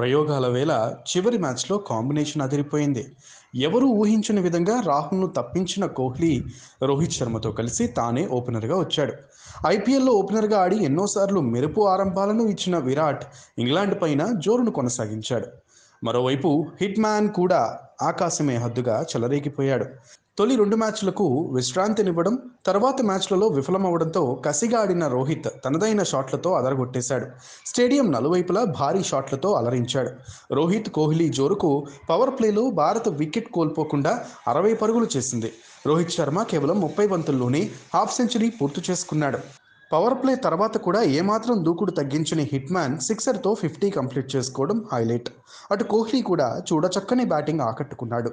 ప్రయోగాల వేళ చివరి మ్యాచ్లో కాంబినేషన్ అదిరిపోయింది ఎవరూ ఊహించిన విధంగా రాహుల్ను తప్పించిన కోహ్లీ రోహిత్ శర్మతో కలిసి తానే ఓపెనర్గా వచ్చాడు ఐపీఎల్లో ఓపెనర్గా ఆడి ఎన్నోసార్లు మెరుపు ఆరంభాలను ఇచ్చిన విరాట్ ఇంగ్లాండ్ పైన జోరును కొనసాగించాడు మరోవైపు హిట్ మ్యాన్ కూడా ఆకాశమే హద్దుగా చెలరేగిపోయాడు తొలి రెండు మ్యాచ్లకు విశ్రాంతినివ్వడం తర్వాత మ్యాచ్లలో విఫలమవడంతో కసిగా ఆడిన రోహిత్ తనదైన షాట్లతో అదరగొట్టేశాడు స్టేడియం నలువైపులా భారీ షాట్లతో అలరించాడు రోహిత్ కోహ్లీ జోరుకు పవర్ ప్లేలో భారత్ వికెట్ కోల్పోకుండా అరవై పరుగులు చేసింది రోహిత్ శర్మ కేవలం ముప్పై బంతుల్లోనే హాఫ్ సెంచరీ పూర్తి చేసుకున్నాడు పవర్ ప్లే తర్వాత కూడా ఏమాత్రం దూకుడు తగ్గించని హిట్ మ్యాన్ సిక్సర్తో ఫిఫ్టీ కంప్లీట్ చేసుకోవడం హైలైట్ అటు కోహ్లీ కూడా చూడచక్కని బ్యాటింగ్ ఆకట్టుకున్నాడు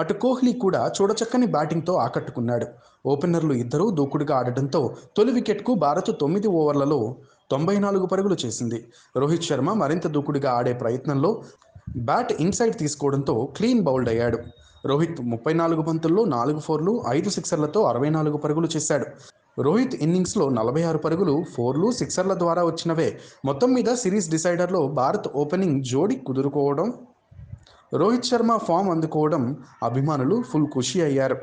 అటు కోహ్లీ కూడా చూడచక్కని బ్యాటింగ్తో ఆకట్టుకున్నాడు ఓపెనర్లు ఇద్దరూ దూకుడుగా ఆడటంతో తొలి వికెట్కు భారత్ తొమ్మిది ఓవర్లలో తొంభై నాలుగు పరుగులు చేసింది రోహిత్ శర్మ మరింత దూకుడుగా ఆడే ప్రయత్నంలో బ్యాట్ ఇన్సైడ్ తీసుకోవడంతో క్లీన్ బౌల్డ్ అయ్యాడు రోహిత్ ముప్పై నాలుగు పంతుల్లో నాలుగు ఫోర్లు ఐదు సిక్సర్లతో అరవై నాలుగు పరుగులు చేశాడు రోహిత్ ఇన్నింగ్స్లో నలభై ఆరు పరుగులు ఫోర్లు సిక్సర్ల ద్వారా వచ్చినవే మొత్తం మీద సిరీస్ డిసైడర్లో భారత్ ఓపెనింగ్ జోడి కుదురుకోవడం రోహిత్ శర్మ ఫామ్ అందుకోవడం అభిమానులు ఫుల్ ఖుషి అయ్యారు